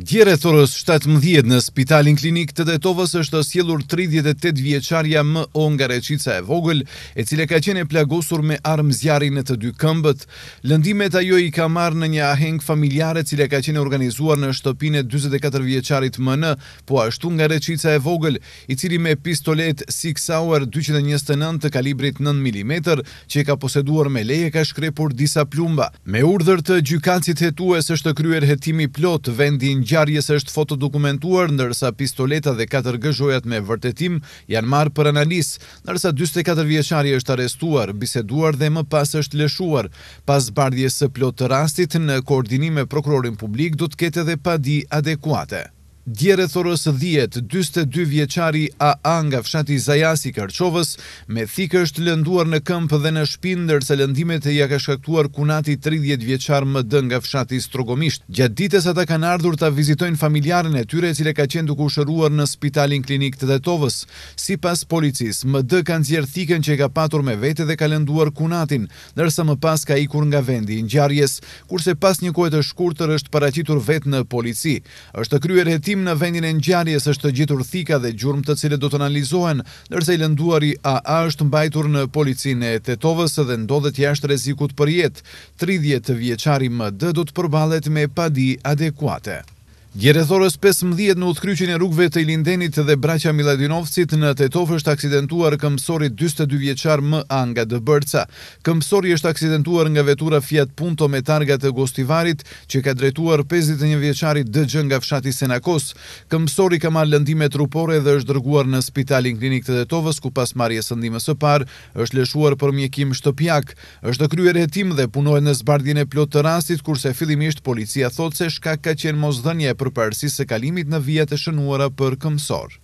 Gjere 17 në spitalin klinik të detovës është sjelur 38 vjeqarja më o nga reqica e vogël, e cile ka qene plagosur me armë zjari në të dy këmbët. Lëndimet ajo i ka marë në një aheng familjare cile ka qene organizuar në shtëpine 24 vjeqarit më në, po ashtu nga reqica e vogël, i cili me pistolet Sig Sauer 229 të kalibrit 9 mm, që i ka poseduar me leje ka shkrepur disa plumba. Me urdhër të gjykacit hetues është kryer hetimi plot vendin gjithë ngjarjes është fotodokumentuar ndërsa pistoleta dhe katër gëzhojat me vërtetim janë marrë për analizë, ndërsa 44 vjeçari është arrestuar, biseduar dhe më pas është lëshuar. Pas bardhjes së plotë rastit në koordinim me prokurorin publik do të ketë edhe padi adekuate. Djerë thorës 10, 22 vjeqari a nga fshati Zajasi Karqovës, me thikë është lënduar në këmpë dhe në shpinë, nërse lëndimet e ja ka shkaktuar kunati 30 vjeqar më dë nga fshati Strogomisht. Gjatë ditës ata kanë ardhur të vizitojnë familjarën e tyre, cile ka qenë duku shëruar në spitalin klinik të detovës. Si pas policis, më dë kanë zjerë thikën që ka patur me vete dhe ka lënduar kunatin, nërse më pas ka ikur nga vendi në gjarjes, kurse pas një kohet shkurtër është në polici. është kryer hetim në vendin e ngjarjes është gjetur thika dhe gjurmë të cilët do të analizohen, ndërsa i lënduari AA është mbajtur në policinë e Tetovës dhe ndodhet jashtë rrezikut për jetë. 30 vjeçari MD do të përballet me padi adekuate. Gjerezorës 15 në utkryqin e rrugve të Ilindenit dhe braqa Miladinovcit në Tetov është aksidentuar këmsori 22 vjeqar më anga dë bërca. Këmsori është aksidentuar nga vetura Fiat Punto me targa të Gostivarit që ka drejtuar 51 vjeqarit dë gjën nga fshati Senakos. Këmsori ka marë lëndime trupore dhe është dërguar në spitalin klinik të Tetovës ku pas marje sëndime së par është lëshuar për mjekim shtëpjak. është kryer hetim dhe punojnë në zbardjene plotë të rastit kurse fillimisht policia thotë se shka ka qenë mos për parësi kalimit në vijat e shënuara për këmsor